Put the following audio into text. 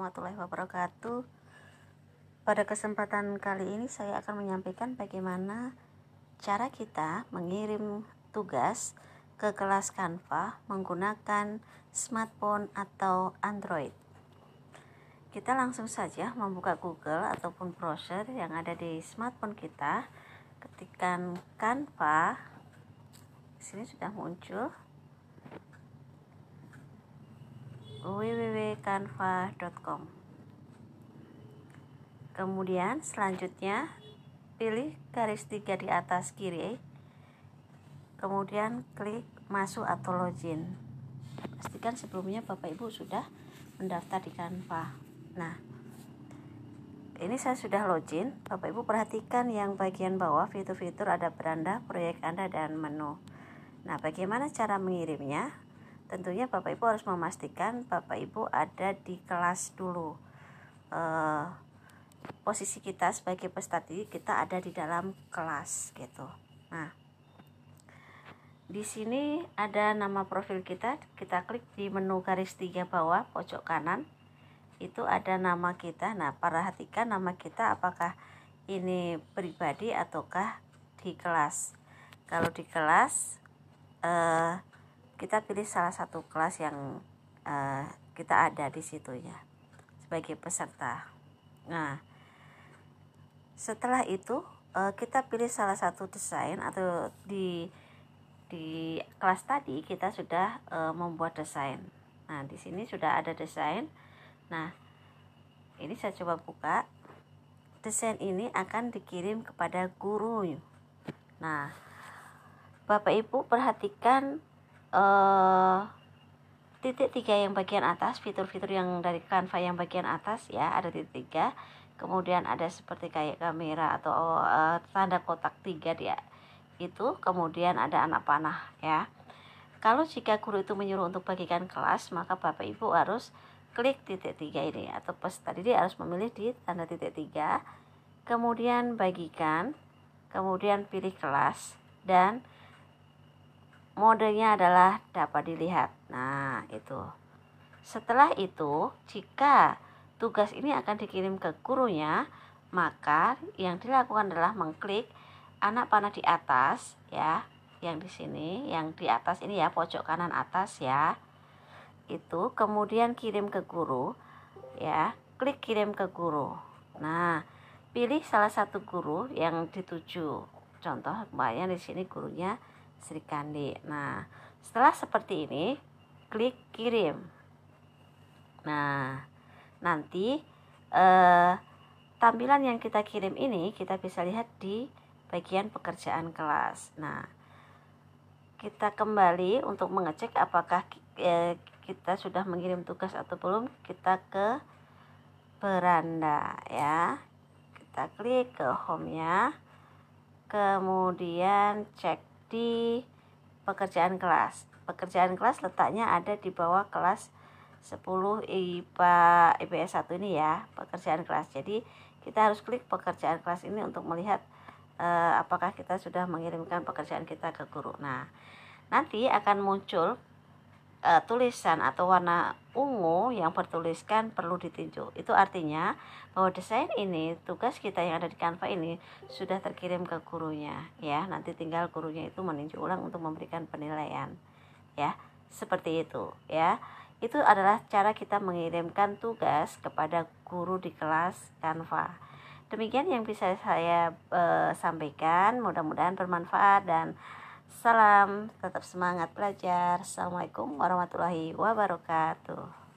warahmatullahi wabarakatuh. Pada kesempatan kali ini saya akan menyampaikan bagaimana cara kita mengirim tugas ke kelas Kanva menggunakan smartphone atau Android. Kita langsung saja membuka Google ataupun browser yang ada di smartphone kita. Ketikan Kanva, sini sudah muncul www.canva.com. Kemudian selanjutnya pilih garis tiga di atas kiri. Kemudian klik masuk atau login. Pastikan sebelumnya Bapak Ibu sudah mendaftar di Canva. Nah, ini saya sudah login. Bapak Ibu perhatikan yang bagian bawah fitur-fitur ada beranda, proyek Anda dan menu. Nah, bagaimana cara mengirimnya? tentunya Bapak Ibu harus memastikan Bapak Ibu ada di kelas dulu. Eh, posisi kita sebagai peserta didik kita ada di dalam kelas gitu. Nah, di sini ada nama profil kita. Kita klik di menu garis tiga bawah pojok kanan. Itu ada nama kita. Nah, perhatikan nama kita apakah ini pribadi ataukah di kelas. Kalau di kelas eh kita pilih salah satu kelas yang uh, kita ada di situ ya sebagai peserta. Nah, setelah itu uh, kita pilih salah satu desain atau di di kelas tadi kita sudah uh, membuat desain. Nah, di sini sudah ada desain. Nah, ini saya coba buka. Desain ini akan dikirim kepada guru. Nah, Bapak Ibu perhatikan uh, titik tiga yang bagian atas fitur-fitur yang dari Canva yang bagian atas ya ada titik tiga kemudian ada seperti kayak kamera atau uh, tanda kotak tiga dia itu kemudian ada anak panah ya kalau jika guru itu menyuruh untuk bagikan kelas maka bapak ibu harus klik titik tiga ini atau pes tadi dia harus memilih di tanda titik tiga kemudian bagikan kemudian pilih kelas dan Modelnya adalah dapat dilihat. Nah, itu. Setelah itu, jika tugas ini akan dikirim ke gurunya, maka yang dilakukan adalah mengklik anak panah di atas ya, yang di sini, yang di atas ini ya, pojok kanan atas ya. Itu kemudian kirim ke guru ya, klik kirim ke guru. Nah, pilih salah satu guru yang dituju. Contoh, banyak di sini gurunya Sri Kandi. Nah, setelah seperti ini, klik kirim. Nah, nanti eh, tampilan yang kita kirim ini kita bisa lihat di bagian pekerjaan kelas. Nah, kita kembali untuk mengecek apakah eh, kita sudah mengirim tugas atau belum. Kita ke beranda ya kita klik ke home ya kemudian cek di pekerjaan kelas. Pekerjaan kelas letaknya ada di bawah kelas 10 IPA IPS 1 ini ya, pekerjaan kelas. Jadi kita harus klik pekerjaan kelas ini untuk melihat eh, apakah kita sudah mengirimkan pekerjaan kita ke guru. Nah, nanti akan muncul uh, tulisan atau warna ungu yang bertuliskan perlu ditinjau. Itu artinya bahwa desain ini tugas kita yang ada di Canva ini sudah terkirim ke gurunya ya. Nanti tinggal gurunya itu meninjau ulang untuk memberikan penilaian. Ya, seperti itu ya. Itu adalah cara kita mengirimkan tugas kepada guru di kelas Canva. Demikian yang bisa saya e, sampaikan, mudah-mudahan bermanfaat dan Salam, tetap semangat belajar. Assalamualaikum warahmatullahi wabarakatuh.